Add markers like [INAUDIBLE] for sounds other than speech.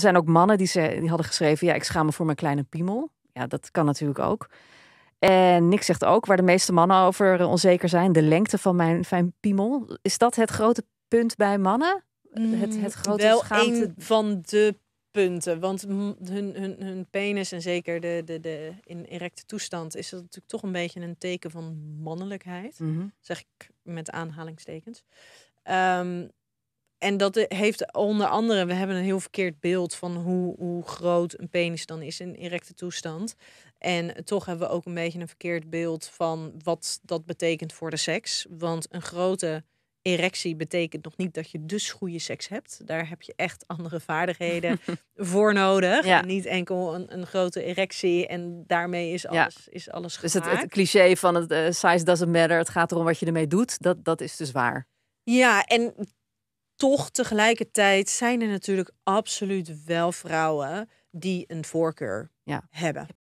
Er zijn ook mannen die, ze, die hadden geschreven: Ja, ik schaam me voor mijn kleine piemel. Ja, dat kan natuurlijk ook. En Nick zegt ook, waar de meeste mannen over eh, onzeker zijn, de lengte van mijn, fijn piemel. Is dat het grote punt bij mannen? het, het mm, grote wel schaamte... een van de punten. Want hun, hun, hun penis en zeker de, de, de in erecte toestand is dat natuurlijk toch een beetje een teken van mannelijkheid. Mhm. Zeg ik met aanhalingstekens. Ehm, en dat heeft onder andere, we hebben een heel verkeerd beeld van hoe, hoe groot een penis dan is in erecte toestand. En toch hebben we ook een beetje een verkeerd beeld van wat dat betekent voor de seks. Want een grote erectie betekent nog niet dat je dus goede seks hebt. Daar heb je echt andere vaardigheden [LAUGHS] voor nodig. Ja. Niet enkel een, een, grote erectie en daarmee is alles, is alles gemaakt. Dus het, het cliché van het eh, size doesn't matter, het gaat erom wat je ermee doet, dat, dat is dus waar. Ja, en toch tegelijkertijd zijn er natuurlijk absoluut wel vrouwen die een voorkeur hebben.